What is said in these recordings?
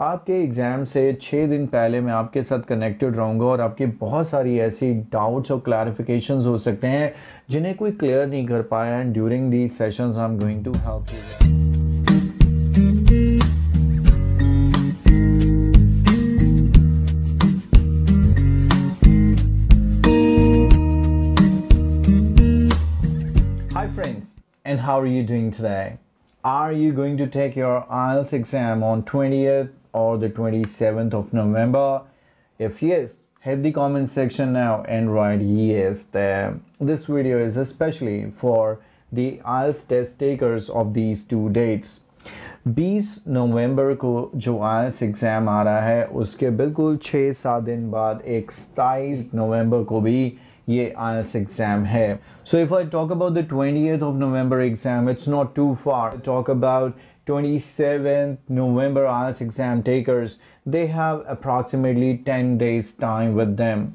आपके एग्ज़ाम से छः दिन पहले मैं आपके साथ कनेक्टेड रहूँगा और आपकी बहुत सारी ऐसी डाउट्स और क्लैरिफिकेशन हो सकते हैं जिन्हें कोई क्लियर नहीं कर पाया and during the session I am going to help you Hi friends, and how are you doing today? are you going to take your IELTS exam on 20th or the 27th of November? If yes, hit the comment section now and write yes there. This video is especially for the IELTS test takers of these two dates. 20 नवंबर को जो IELTS exam आ रहा है उसके बिल्कुल 6-7 दिन बाद एक 27 नवंबर को भी ये आयल्स एग्जाम है so if I talk about the twenty of November exam it's not too far talk about twenty seventh November IELTS exam takers they have approximately ten days time with them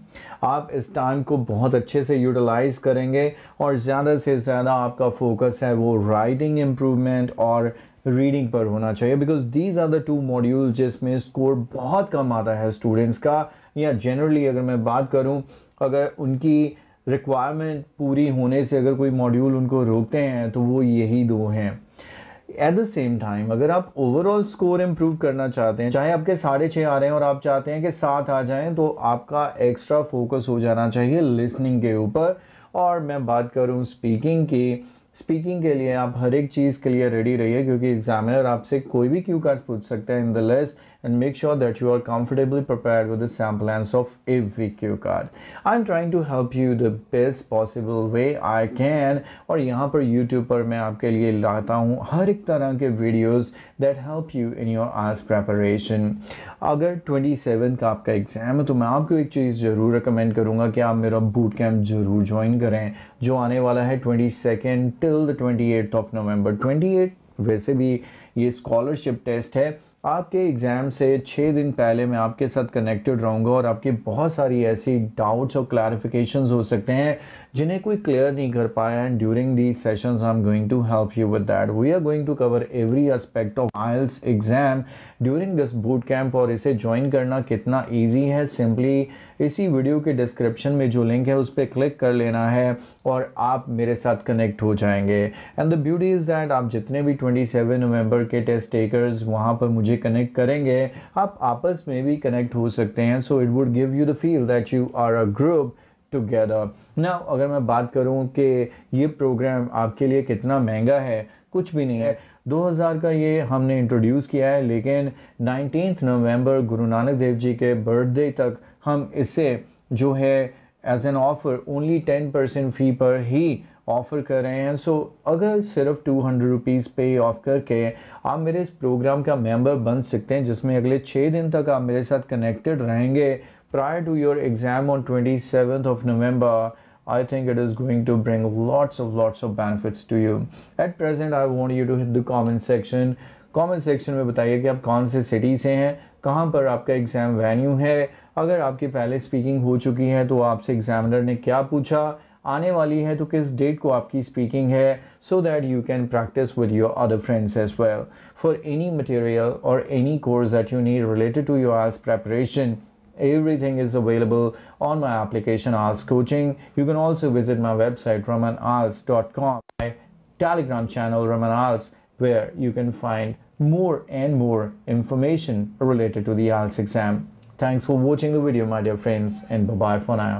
आप इस time को बहुत अच्छे से utilise करेंगे और ज़्यादा से ज़्यादा आपका फोकस है वो राइटिंग इम्प्रूवमेंट और रीडिंग पर होना चाहिए because these are the two module जिसमें स्कोर बहुत कम आता है स्टूडेंट्स का या जनरली अगर मैं बात करूँ अगर उनकी रिक्वायरमेंट पूरी होने से अगर कोई मॉड्यूल उनको रोकते हैं तो वो यही दो हैं एट द सेम टाइम अगर आप ओवरऑल स्कोर इम्प्रूव करना चाहते हैं चाहे आपके साढ़े छः आ रहे हैं और आप चाहते हैं कि सात आ जाएं तो आपका एक्स्ट्रा फोकस हो जाना चाहिए लिसनिंग के ऊपर और मैं बात करूं स्पीकिंग की स्पीकिंग के लिए आप हर एक चीज़ के लिए रेडी रहिए क्योंकि एग्जामिनर आपसे कोई भी क्यू कार्ड पूछ सकता है in the less and make sure that you are comfortably prepared with the semblance of a VQ card. I'm trying to help you the best possible way I can और यहाँ पर YouTube पर मैं आपके लिए लाता हूँ हर एक तरह के videos that help you in your IELTS preparation. अगर 27 का आपका exam है तो मैं आपको एक चीज़ ज़रूर recommend करूँगा कि आप मेरा boot camp ज़रूर join करें जो आने वाला है 22nd till the 28th of November. 28 वैसे भी ये स्कॉलरशिप टेस्ट है आपके एग्ज़ाम से छः दिन पहले मैं आपके साथ कनेक्टेड रहूँगा और आपकी बहुत सारी ऐसी डाउट्स और क्लैरिफिकेशंस हो सकते हैं जिन्हें कोई क्लियर नहीं कर पाया and during the sessions I am going to help you with that we are going to cover every aspect of IELTS exam during this boot camp और इसे ज्वाइन करना कितना ईजी है सिंपली इसी वीडियो के डिस्क्रिप्शन में जो link है उस पर क्लिक कर लेना है और आप मेरे साथ कनेक्ट हो जाएंगे and the beauty is that आप जितने भी 27 नवंबर के टेस्ट टेकर्स वहाँ पर मुझे कनेक्ट करेंगे आप आपस में भी कनेक्ट हो सकते हैं so it would give you the feel that you are a group together ना अगर मैं बात करूँ कि ये प्रोग्राम आपके लिए कितना महंगा है कुछ भी नहीं है 2000 का ये हमने इंट्रोड्यूस किया है लेकिन नाइनटीन नवंबर गुरु नानक देव जी के बर्थडे तक हम इसे जो है as an offer only ten percent fee पर ही ऑफ़र कर रहे हैं सो so, अगर सिर्फ two hundred rupees pay off करके आप मेरे इस प्रोग्राम का मेंबर बन सकते हैं जिसमें अगले छः दिन तक आप मेरे साथ कनेक्टेड रहेंगे prior to your exam on twenty seven of November I think it is going to bring lots of lots of benefits to you. At present, I want you to hit the comment section. Comment section में बताइए कि आप कौन से city से हैं कहाँ पर आपका exam venue है अगर आपकी पहले स्पीकिंग हो चुकी है तो आपसे एग्जामिनर ने क्या पूछा आने वाली है तो किस डेट को आपकी स्पीकिंग है so that you can practise with your other friends as well for any material और any course that you need related to your arts preparation everything is available on my application arts coaching you can also visit my website Raman arts dot com my Telegram channel Raman arts where you can find more and more information related to the exam Thanks for watching the video my dear friends and bye bye for now.